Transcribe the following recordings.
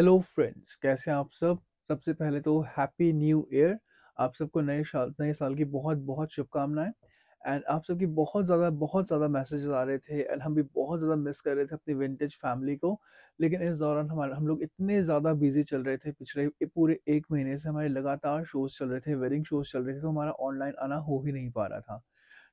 Hello friends कैसे हैं आप सब सबसे पहले तो हैप्पी न्यू ईयर आप सबको नए साल नए साल की बहुत बहुत शुभकामनाएं एंड आप सबकी बहुत ज़्यादा बहुत ज़्यादा मैसेजेस आ रहे थे एंड हम भी बहुत ज़्यादा मिस कर रहे थे अपनी विंटेज फैमिली को लेकिन इस दौरान हमारे हम लोग इतने ज़्यादा बिजी चल रहे थे पिछले पूरे एक महीने से हमारे लगातार शोज चल रहे थे वेडिंग शोज चल रहे थे तो हमारा ऑनलाइन आना हो ही नहीं पा रहा था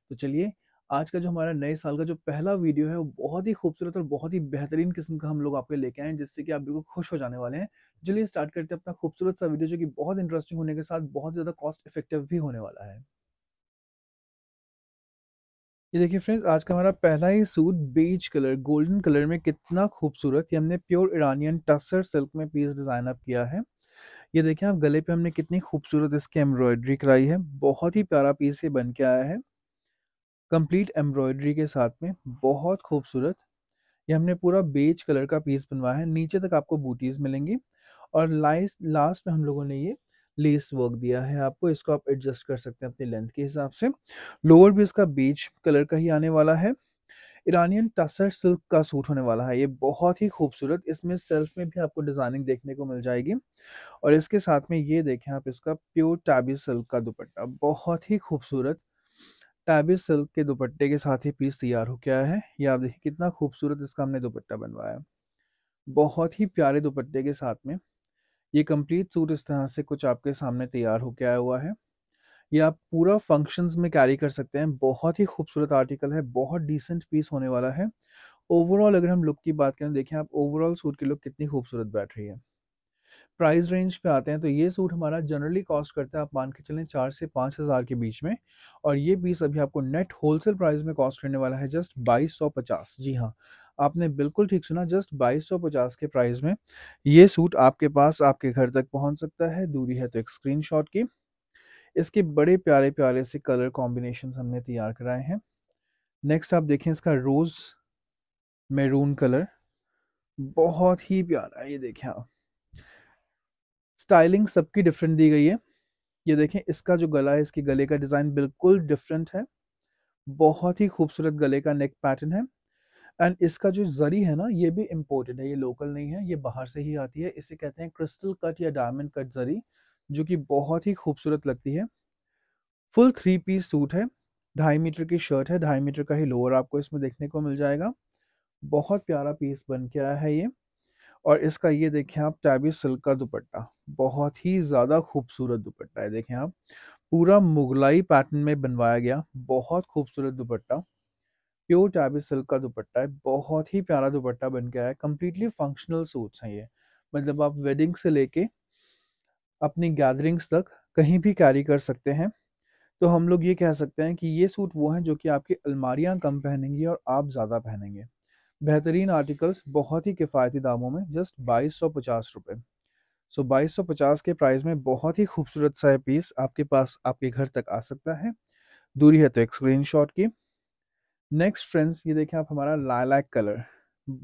तो चलिए आज का जो हमारा नए साल का जो पहला वीडियो है वो बहुत ही खूबसूरत और बहुत ही बेहतरीन किस्म का हम लोग आपके लेके आए हैं जिससे कि आप बिल्कुल खुश हो जाने वाले हैं चलिए स्टार्ट करते हैं अपना खूबसूरत सा वीडियो जो कि बहुत इंटरेस्टिंग होने के साथ बहुत ज़्यादा कॉस्ट इफेक्टिव भी होने वाला है ये देखिए फ्रेंड्स आज का हमारा पहला ही suit beach colour golden colour में कितना खूबसूरत ये हमने प्योर इरानियन टसर सिल्क में पीस डिज़ाइन अप किया है ये देखिए आप गले पे हमने कितनी खूबसूरत इसकी एम्ब्रॉयडरी कराई है बहुत ही प्यारा पीस ये बन के आया है कंप्लीट एम्ब्रॉयडरी के साथ में बहुत खूबसूरत ये हमने पूरा बेज कलर का पीस बनवाया है नीचे तक आपको बूटीज मिलेंगी और लास्ट लास्ट में हम लोगों ने ये लेस वर्क दिया है आपको इसको आप एडजस्ट कर सकते हैं अपनी लेंथ के हिसाब से लोअर भी इसका बेज कलर का ही आने वाला है ईरानियन टसर सिल्क का सूट होने वाला है ये बहुत ही खूबसूरत इसमें सेल्फ में भी आपको डिजाइनिंग देखने को मिल जाएगी और इसके साथ में ये देखें आप इसका प्योर टाबी सिल्क का दुपट्टा बहुत ही खूबसूरत टैबिस सिल्क के दुपट्टे के साथ ही पीस तैयार हो गया है ये आप देखिए कितना खूबसूरत इसका हमने दुपट्टा बनवाया बहुत ही प्यारे दुपट्टे के साथ में ये कंप्लीट सूट इस तरह से कुछ आपके सामने तैयार होके आया हुआ है ये आप पूरा फंक्शंस में कैरी कर सकते हैं बहुत ही खूबसूरत आर्टिकल है बहुत डिसेंट पीस होने वाला है ओवरऑल अगर हम लुक की बात करें देखें आप ओवरऑल सूट की लुक कितनी खूबसूरत बैठ रही है प्राइस रेंज पे आते हैं तो ये सूट हमारा जनरली कॉस्ट करता है आप मान के चलें चार से पाँच हज़ार के बीच में और ये पीस अभी आपको नेट होलसेल प्राइस में कॉस्ट करने वाला है जस्ट बाईस सौ पचास जी हाँ आपने बिल्कुल ठीक सुना जस्ट 2250 के प्राइस में ये सूट आपके पास आपके घर तक पहुंच सकता है दूरी है तो एक स्क्रीन की इसके बड़े प्यारे प्यारे से कलर कॉम्बिनेशन हमने तैयार कराए हैं नेक्स्ट आप देखें इसका रोज़ मेरून कलर बहुत ही प्यारा ये देखें आप स्टाइलिंग सबकी डिफरेंट दी गई है ये देखें इसका जो गला है इसके गले का डिज़ाइन बिल्कुल डिफरेंट है बहुत ही खूबसूरत गले का नेक पैटर्न है एंड इसका जो जरी है ना ये भी इम्पोर्टेंट है ये लोकल नहीं है ये बाहर से ही आती है इसे कहते हैं क्रिस्टल कट या डायमंड कट जरी जो कि बहुत ही खूबसूरत लगती है फुल थ्री पीस सूट है ढाई मीटर की शर्ट है ढाई मीटर का ही लोअर आपको इसमें देखने को मिल जाएगा बहुत प्यारा पीस बन के आया है ये और इसका ये देखें आप टैबी सिल्क का दुपट्टा बहुत ही ज़्यादा खूबसूरत दुपट्टा है देखें आप पूरा मुगलाई पैटर्न में बनवाया गया बहुत खूबसूरत दुपट्टा प्योर टैबी सिल्क का दुपट्टा है बहुत ही प्यारा दुपट्टा बन गया है कम्प्लीटली फंक्शनल सूट्स हैं ये मतलब आप वेडिंग से लेके अपनी गैदरिंग्स तक कहीं भी कैरी कर सकते हैं तो हम लोग ये कह सकते हैं कि ये सूट वो हैं जो कि आपकी अलमारियाँ कम पहनेंगी और आप ज़्यादा पहनेंगे बेहतरीन आर्टिकल्स बहुत ही किफ़ायती दामों में जस्ट बाईस सौ पचास रुपये सो बाईस सौ पचास के प्राइस में बहुत ही खूबसूरत सा पीस आपके पास आपके घर तक आ सकता है दूरी है तो एक स्क्रीन शॉट की नेक्स्ट फ्रेंड्स ये देखें आप हमारा लालैक कलर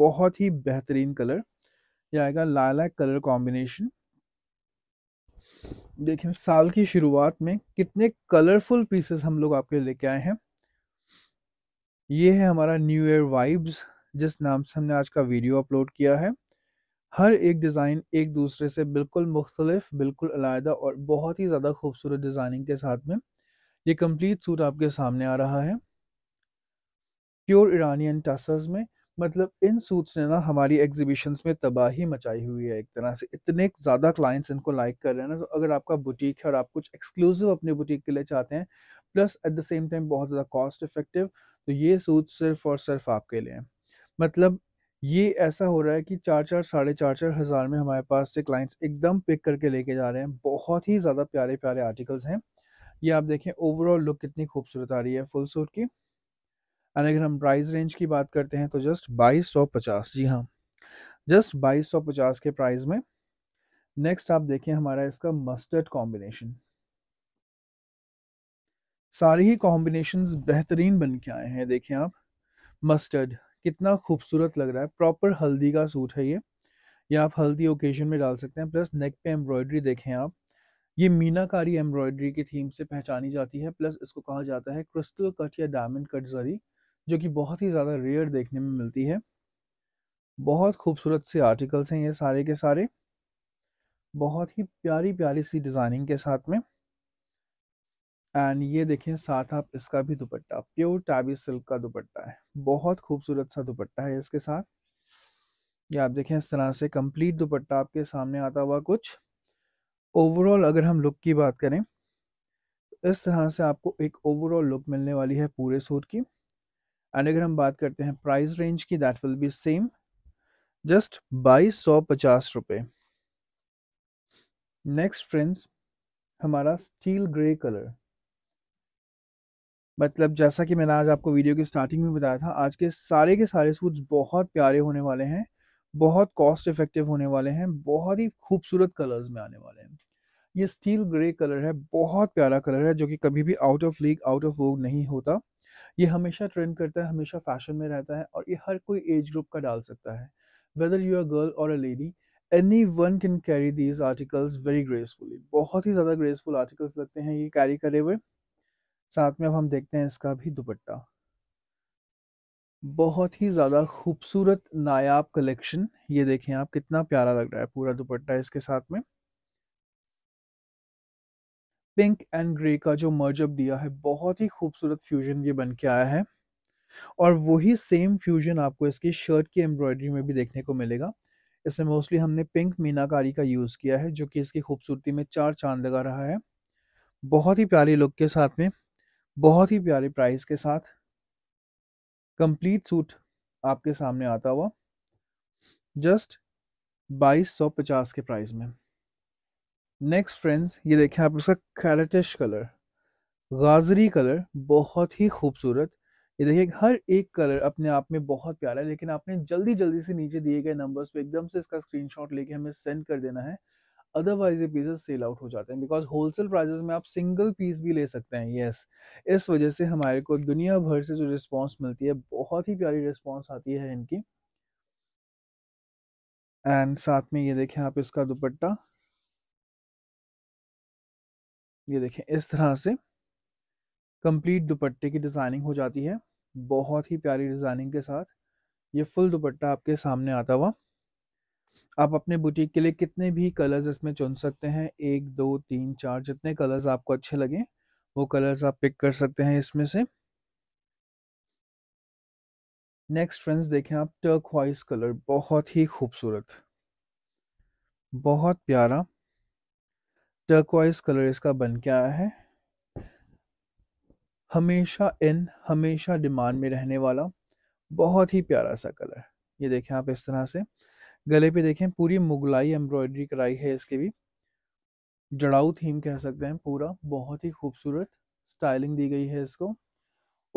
बहुत ही बेहतरीन कलर ये आएगा लालैक कलर कॉम्बिनेशन देखें साल की शुरुआत में कितने कलरफुल पीसेस हम लोग आपके लेके आए हैं ये है हमारा न्यू ईयर वाइब्स जिस नाम से हमने आज का वीडियो अपलोड किया है हर एक डिज़ाइन एक दूसरे से बिल्कुल मुख्तलिफ बिल्कुल अलायदा और बहुत ही ज़्यादा खूबसूरत डिज़ाइनिंग के साथ में ये कम्प्लीट सूट आपके सामने आ रहा है प्योर ईरानियन टसर्स में मतलब इन सूट्स ने ना हमारी एग्जीबिशंस में तबाही मचाई हुई है एक तरह से इतने ज़्यादा क्लाइंट्स इनको लाइक कर रहे हैं ना तो अगर आपका बुटीक है और आप कुछ एक्सक्लूसिव अपने बुटीक के लिए चाहते हैं plus at the same time बहुत ज़्यादा कॉस्ट इफेक्टिव तो ये सूट सिर्फ और सिर्फ आपके लिए हैं मतलब ये ऐसा हो रहा है कि चार चार साढ़े चार चार हज़ार में हमारे पास से क्लाइंट्स एकदम पिक करके लेके जा रहे हैं बहुत ही ज़्यादा प्यारे प्यारे आर्टिकल्स हैं ये आप देखें ओवरऑल लुक कितनी खूबसूरत आ रही है फुल सूट की एंड अगर हम प्राइस रेंज की बात करते हैं तो जस्ट बाईस सौ पचास जी हाँ जस्ट बाईस सौ पचास के प्राइस में नेक्स्ट आप देखें हमारा इसका मस्टर्ड कॉम्बिनेशन सारी ही कॉम्बिनेशन बेहतरीन बन के आए हैं देखें आप मस्टर्ड कितना खूबसूरत लग रहा है प्रॉपर हल्दी का सूट है ये ये आप हल्दी ओकेजन में डाल सकते हैं प्लस नेक पे एम्ब्रॉयडरी देखें आप ये मीनाकारी एम्ब्रॉयडरी की थीम से पहचानी जाती है प्लस इसको कहा जाता है क्रिस्टल कट या डायमंड कट जरी जो कि बहुत ही ज़्यादा रेयर देखने में मिलती है बहुत खूबसूरत से आर्टिकल्स हैं ये सारे के सारे बहुत ही प्यारी प्यारी सी डिज़ाइनिंग के साथ में एंड ये देखें साथ आप इसका भी दुपट्टा प्योर टाबी सिल्क का दुपट्टा है बहुत खूबसूरत सा दुपट्टा है इसके साथ ये आप देखें इस तरह से कंप्लीट दुपट्टा आपके सामने आता हुआ कुछ ओवरऑल अगर हम लुक की बात करें इस तरह से आपको एक ओवरऑल लुक मिलने वाली है पूरे सूट की एंड अगर हम बात करते हैं प्राइस रेंज की that will be same just बाईस सौ पचास रुपये नेक्स्ट फ्रेंड्स हमारा स्टील ग्रे कलर मतलब जैसा कि मैंने आज आपको वीडियो के स्टार्टिंग में बताया था आज के सारे के सारे सूट्स बहुत प्यारे होने वाले हैं बहुत कॉस्ट इफेक्टिव होने वाले हैं बहुत ही खूबसूरत कलर्स में आने वाले हैं ये स्टील ग्रे कलर है बहुत प्यारा कलर है जो कि कभी भी out of league out of vogue नहीं होता ये हमेशा ट्रेंड करता है हमेशा फैशन में रहता है और ये हर कोई एज ग्रुप का डाल सकता है वेदर यू आर गर्ल और a lady any one can carry these articles very gracefully बहुत ही ज़्यादा ग्रेसफुल आर्टिकल्स लगते हैं ये कैरी करे हुए साथ में अब हम देखते हैं इसका भी दुपट्टा बहुत ही ज़्यादा खूबसूरत नायाब कलेक्शन ये देखें आप कितना प्यारा लग रहा है पूरा दुपट्टा इसके साथ में पिंक एंड ग्रे का जो मर्जअप दिया है बहुत ही खूबसूरत फ्यूजन ये बन के आया है और वही सेम फ्यूजन आपको इसकी शर्ट की एम्ब्रॉयडरी में भी देखने को मिलेगा इसमें मोस्टली हमने पिंक मीनाकारी का यूज़ किया है जो कि इसकी खूबसूरती में चार चांद लगा रहा है बहुत ही प्यारी लुक के साथ में बहुत ही प्यारे प्राइस के साथ कंप्लीट सूट आपके सामने आता हुआ जस्ट 2250 के प्राइस में नेक्स्ट फ्रेंड्स ये देखें आप इसका कैरेटिश कलर गाजरी कलर बहुत ही खूबसूरत ये देखिए हर एक कलर अपने आप में बहुत प्यारा है लेकिन आपने जल्दी जल्दी से नीचे दिए गए नंबर्स पे एकदम से इसका स्क्रीनशॉट लेके हमें सेंड कर देना है अदरवाइज ये पीसेस सेल आउट हो जाते हैं बिकॉज होलसेल प्राइजेस में आप सिंगल पीस भी ले सकते हैं येस yes. इस वजह से हमारे को दुनिया भर से जो रिस्पॉन्स मिलती है बहुत ही प्यारी रिस्पॉन्स आती है इनकी एंड साथ में ये देखें आप इसका दुपट्टा ये देखें इस तरह से कंप्लीट दुपट्टे की डिज़ाइनिंग हो जाती है बहुत ही प्यारी डिज़ाइनिंग के साथ ये फुल दुपट्टा आपके सामने आता हुआ आप अपने बुटीक के लिए कितने भी कलर्स इसमें चुन सकते हैं एक दो तीन चार जितने कलर्स आपको अच्छे लगे वो कलर्स आप पिक कर सकते हैं इसमें से नेक्स्ट फ्रेंड्स देखें आप टर्क कलर बहुत ही खूबसूरत बहुत प्यारा टर्क वाइज कलर इसका बन के आया है हमेशा इन हमेशा डिमांड में रहने वाला बहुत ही प्यारा सा कलर ये देखें आप इस तरह से गले पे देखें पूरी मुगलाई एम्ब्रॉयडरी कराई है इसके भी जड़ाऊ थीम कह सकते हैं पूरा बहुत ही खूबसूरत स्टाइलिंग दी गई है इसको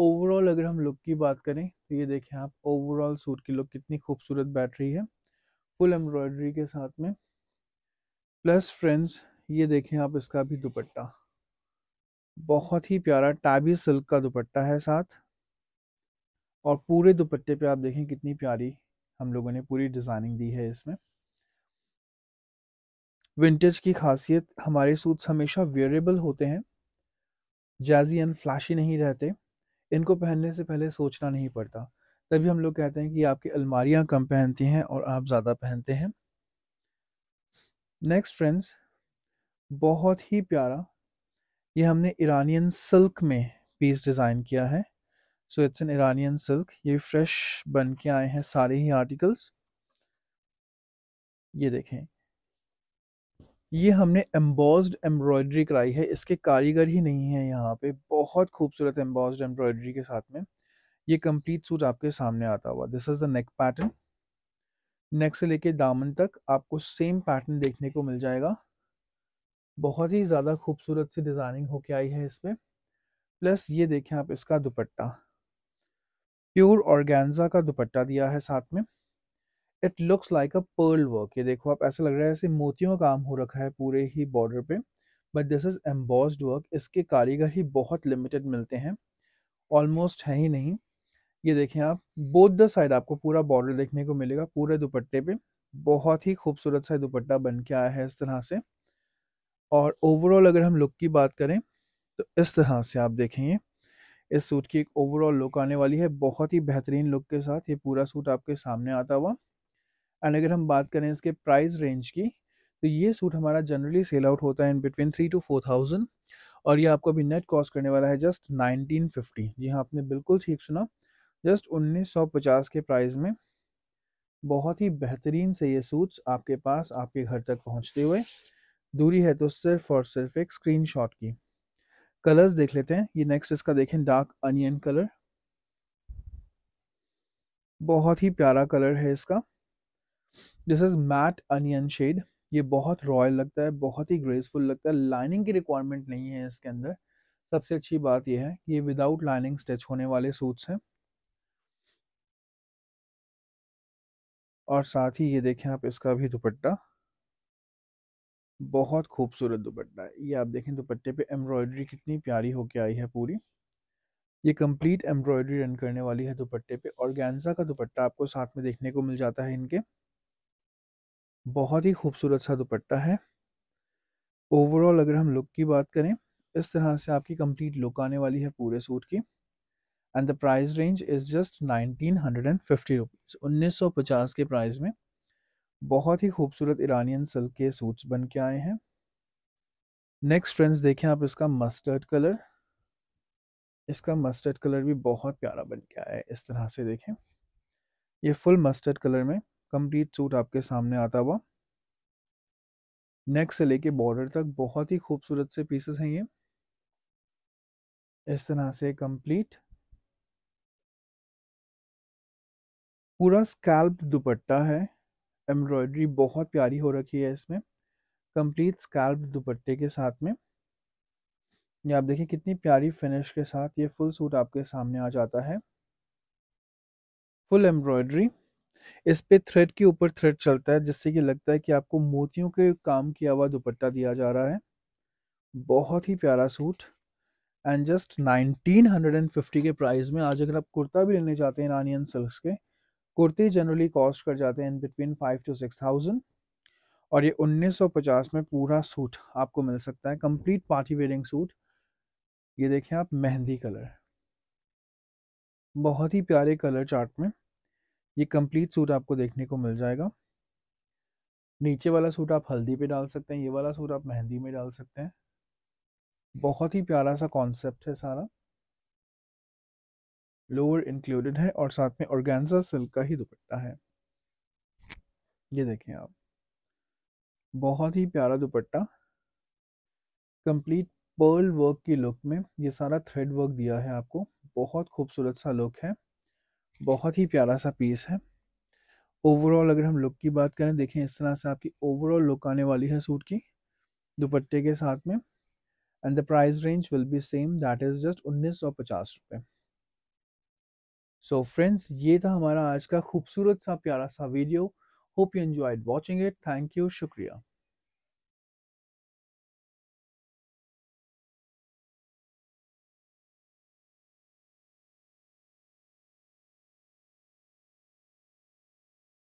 ओवरऑल अगर हम लुक की बात करें तो ये देखें आप ओवरऑल सूट की लुक कितनी खूबसूरत बैठ रही है फुल एम्ब्रॉयडरी के साथ में प्लस फ्रेंड्स ये देखें आप इसका भी दुपट्टा बहुत ही प्यारा टैबी सिल्क का दुपट्टा है साथ और पूरे दुपट्टे पे आप देखें कितनी प्यारी हम लोगों ने पूरी डिज़ाइनिंग दी है इसमें विंटेज की खासियत हमारे सूट्स हमेशा वेरेबल होते हैं जैजी एंड फ्लैशी नहीं रहते इनको पहनने से पहले सोचना नहीं पड़ता तभी हम लोग कहते हैं कि आपकी अलमारियाँ कम पहनती हैं और आप ज़्यादा पहनते हैं नेक्स्ट फ्रेंड्स बहुत ही प्यारा ये हमने ईरानियन सिल्क में पीस डिज़ाइन किया है so it's an Iranian silk ये फ्रेश बन के आए हैं सारे ही आर्टिकल्स ये देखें ये हमने एम्बॉस्ड एम्ब्रॉयडरी कराई है इसके कारीगर ही नहीं है यहाँ पे बहुत खूबसूरत एम्बॉस्ड एम्ब्रॉयडरी के साथ में ये कंप्लीट सूट आपके सामने आता हुआ this is the neck pattern neck से लेके दामन तक आपको सेम पैटर्न देखने को मिल जाएगा बहुत ही ज़्यादा खूबसूरत सी डिज़ाइनिंग होके आई है इसमें प्लस ये देखें आप इसका दुपट्टा प्योर ऑर्गेन्जा का दुपट्टा दिया है साथ में it looks like a pearl work ये देखो आप ऐसा लग रहा है ऐसे मोतियों का काम हो रखा है पूरे ही बॉर्डर पे but this is embossed work इसके कारीगर ही बहुत लिमिटेड मिलते हैं ऑलमोस्ट है ही नहीं ये देखें आप बोथ द साइड आपको पूरा बॉर्डर देखने को मिलेगा पूरे दुपट्टे पे बहुत ही खूबसूरत सा दुपट्टा बन के आया है इस तरह से और ओवरऑल अगर हम लुक की बात करें तो इस तरह से आप देखेंगे इस सूट की एक ओवरऑल लुक आने वाली है बहुत ही बेहतरीन लुक के साथ ये पूरा सूट आपके सामने आता हुआ एंड अगर हम बात करें इसके प्राइस रेंज की तो ये सूट हमारा जनरली सेल आउट होता है in between three to four thousand और ये आपको अभी नेट कॉस्ट करने वाला है जस्ट नाइनटीन फिफ्टी जी हाँ आपने बिल्कुल ठीक सुना जस्ट उन्नीस सौ पचास के प्राइस में बहुत ही बेहतरीन से ये सूट्स आपके पास आपके घर तक पहुँचते हुए दूरी है तो सिर्फ और सिर्फ एक शॉट की कलर्स देख लेते हैं ये नेक्स्ट इसका देखें डार्क अनियन कलर बहुत ही प्यारा कलर है इसका this is matte onion shade ये बहुत रॉयल लगता है बहुत ही ग्रेसफुल लगता है लाइनिंग की रिक्वायरमेंट नहीं है इसके अंदर सबसे अच्छी बात यह है ये विदाउट लाइनिंग स्टिच होने वाले सूट्स हैं और साथ ही ये देखें आप इसका भी दुपट्टा बहुत खूबसूरत दुपट्टा है ये आप देखें दुपट्टे पे एम्ब्रॉयडरी कितनी प्यारी होके आई है पूरी ये कंप्लीट एम्ब्रॉयडरी रन करने वाली है दुपट्टे पे और गैंजा का दुपट्टा आपको साथ में देखने को मिल जाता है इनके बहुत ही खूबसूरत सा दुपट्टा है ओवरऑल अगर हम लुक की बात करें इस तरह से आपकी कंप्लीट लुक आने वाली है पूरे सूट की and the price range is just nineteen hundred and fifty rupees उन्नीस सौ पचास के प्राइस में बहुत ही खूबसूरत ईरानियन सिल्क के सूट्स बन के आए हैं नेक्स्ट फ्रेंड्स देखें आप इसका मस्टर्ड कलर इसका मस्टर्ड कलर भी बहुत प्यारा बन के आया है इस तरह से देखें ये फुल मस्टर्ड कलर में कंप्लीट सूट आपके सामने आता हुआ नेक से लेके बॉर्डर तक बहुत ही खूबसूरत से पीसेस हैं ये इस तरह से कंप्लीट पूरा स्कैल्प दुपट्टा है एम्ब्रॉयडरी बहुत प्यारी हो रखी है इसमें कंप्लीट स्कैल्प दुपट्टे के साथ में ये आप देखिए कितनी प्यारी फिनिश के साथ ये फुल सूट आपके सामने आ जाता है फुल एम्ब्रॉयडरी इस पे थ्रेड के ऊपर थ्रेड चलता है जिससे कि लगता है कि आपको मोतियों के काम किया हुआ दुपट्टा दिया जा रहा है बहुत ही प्यारा सूट एंड जस्ट 1950 के प्राइस में आज अगर आप कुर्ता भी लेने जाते हैं रानियन सिल्क के कुर्ते जनरली कॉस्ट कर जाते हैं in between five to six thousand और ये 1950 में पूरा सूट आपको मिल सकता है कंप्लीट पार्टी वेयरिंग सूट ये देखें आप मेहंदी कलर बहुत ही प्यारे कलर चार्ट में ये कंप्लीट सूट आपको देखने को मिल जाएगा नीचे वाला सूट आप हल्दी पे डाल सकते हैं ये वाला सूट आप मेहंदी में डाल सकते हैं बहुत ही प्यारा सा कॉन्सेप्ट है सारा लोअर इंक्लूडेड है और साथ में ऑर्गेन्जा सिल्क का ही दुपट्टा है ये देखें आप बहुत ही प्यारा दुपट्टा कंप्लीट पर्ल वर्क की लुक में ये सारा थ्रेड वर्क दिया है आपको बहुत खूबसूरत सा लुक है बहुत ही प्यारा सा पीस है ओवरऑल अगर हम लुक की बात करें देखें इस तरह से आपकी ओवरऑल लुक आने वाली है सूट की दुपट्टे के साथ में and the price range will be same that is just उन्नीस सौ पचास रुपये सो so फ्रेंड्स ये था हमारा आज का खूबसूरत सा प्यारा सा video hope you enjoyed watching it thank you शुक्रिया